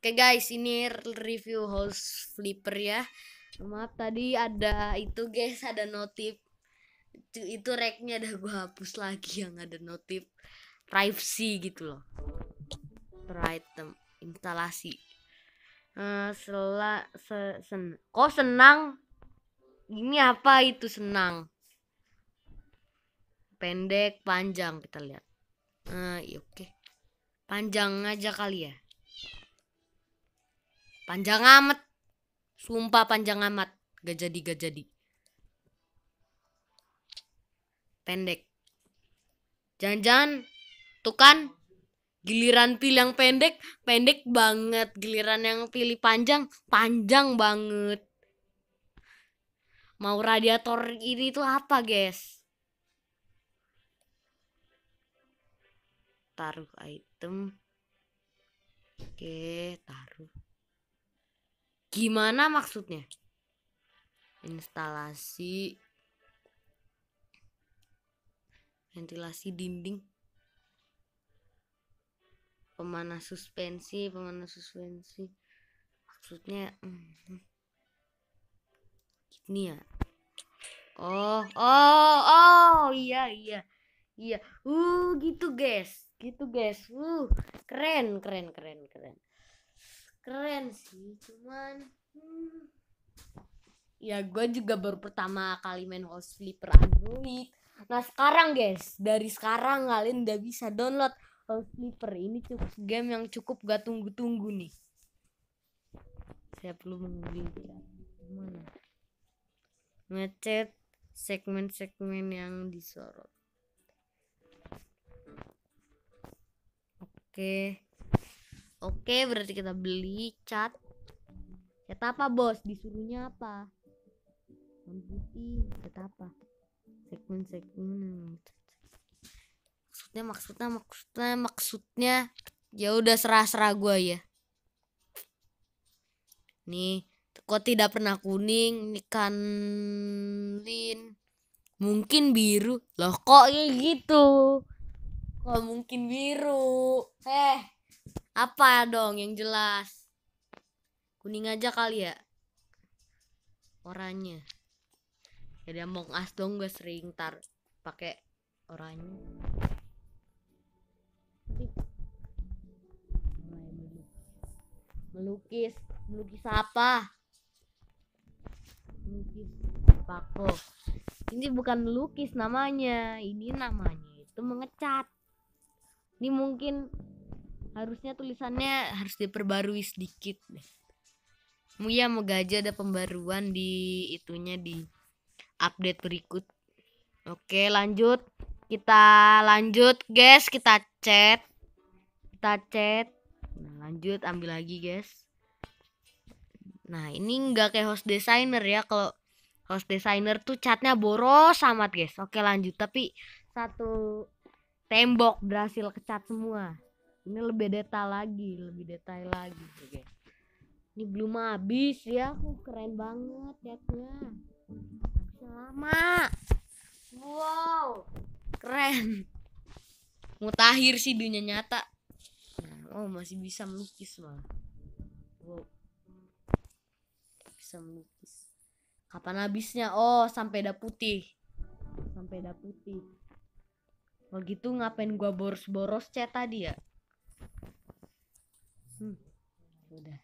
Oke guys, ini review house flipper ya. Maaf tadi ada itu guys, ada notif. Itu, itu reknya ada gua hapus lagi yang ada notif privacy gitu loh. item instalasi. Uh, sela se, sen kok senang ini apa itu senang pendek panjang kita lihat uh, oke okay. panjang aja kali ya Panjang amat. Sumpah panjang amat. Gak jadi, gak jadi. Pendek. Jangan-jangan. Tuh kan. Giliran pilih yang pendek, pendek banget. Giliran yang pilih panjang, panjang banget. Mau radiator ini tuh apa, guys? Taruh item. Oke, taruh. Gimana maksudnya? Instalasi ventilasi dinding pemanas suspensi, pemanas suspensi. Maksudnya hmm, gini ya. Oh, oh, oh, iya iya. Iya. Uh, gitu guys. Gitu guys. Uh, keren keren keren keren keren sih cuman hmm, ya gue juga baru pertama kali main host flipper android nah sekarang guys dari sekarang kalian udah bisa download host flipper ini cukup game yang cukup gak tunggu-tunggu nih saya perlu mengunggah mana ngecet segmen-segmen yang disorot oke okay. Oke, berarti kita beli cat. Cat apa, Bos? Disuruhnya apa? Warna putih, cat apa? Segmen-segmen. Maksudnya, maksudnya, maksudnya, maksudnya. Ya udah serah-serah gua ya. Nih, kok tidak pernah kuning, ini kan Mungkin biru. Loh kok kayak gitu? Kok mungkin biru? Eh. Apa dong yang jelas? Kuning aja kali ya. Oranye. Jadi ya Among Us dong gue sering tar pakai oranye. Melukis, melukis apa? Melukis paku. Ini bukan melukis namanya, ini namanya itu mengecat. Ini mungkin harusnya tulisannya harus diperbarui sedikit deh Muya moga aja ada pembaruan di itunya di update berikut oke lanjut kita lanjut guys kita chat kita chat nah, lanjut ambil lagi guys nah ini nggak kayak host designer ya kalau host designer tuh catnya boros amat guys oke lanjut tapi satu tembok berhasil kecat semua ini lebih detail lagi lebih detail lagi oke ini belum habis ya aku keren banget lihatnya lama wow keren mutakhir sih dunia nyata nah, oh masih bisa melukis malah wow bisa melukis kapan habisnya oh sampai dah putih sampai dah putih Begitu ngapain gua boros-boros cat tadi ya hmm, udah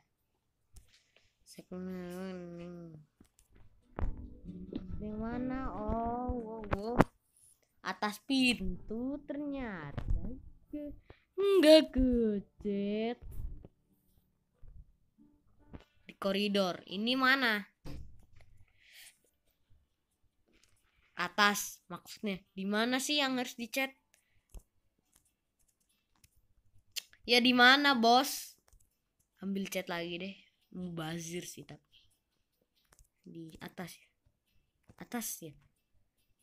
segmen di mana oh wow, wow. atas pintu ternyata enggak kecet di koridor ini mana atas maksudnya di mana sih yang harus dicet ya di mana bos ambil chat lagi deh mubazir sih tapi di atas ya atas ya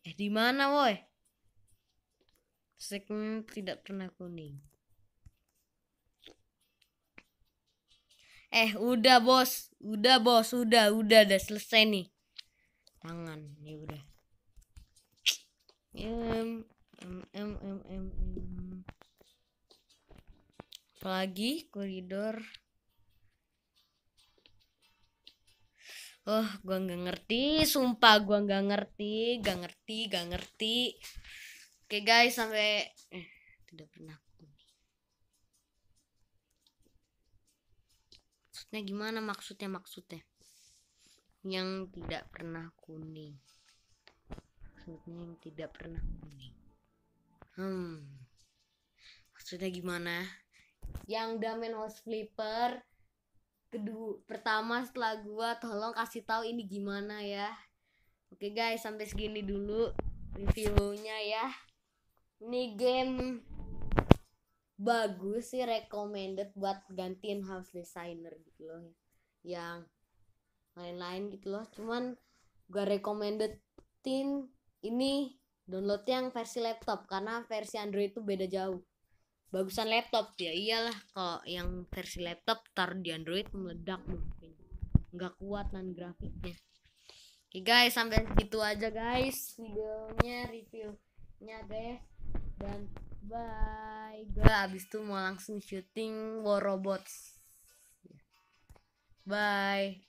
eh di mana woi segmen tidak pernah kuning eh udah bos udah bos udah udah udah selesai nih tangan ya udah em em em em em apalagi koridor Oh, gua nggak ngerti, sumpah gua nggak ngerti, gak ngerti, gak ngerti. Oke okay, guys, sampai eh, tidak pernah kuning. Maksudnya gimana maksudnya maksudnya? Yang tidak pernah kuning. Maksudnya yang tidak pernah kuning. Hmm. Maksudnya gimana? Yang Damen House Flipper kedua pertama setelah gua tolong kasih tahu ini gimana ya oke guys sampai segini dulu reviewnya ya ini game bagus sih recommended buat gantiin house designer gitu loh ya. yang lain-lain gitu loh cuman gua recommended tim ini download yang versi laptop karena versi Android itu beda jauh bagusan laptop ya iyalah kalau yang versi laptop tar di Android meledak mungkin nggak kuat nan grafiknya oke guys sampai gitu aja guys videonya reviewnya guys dan bye gue abis itu mau langsung syuting war robots bye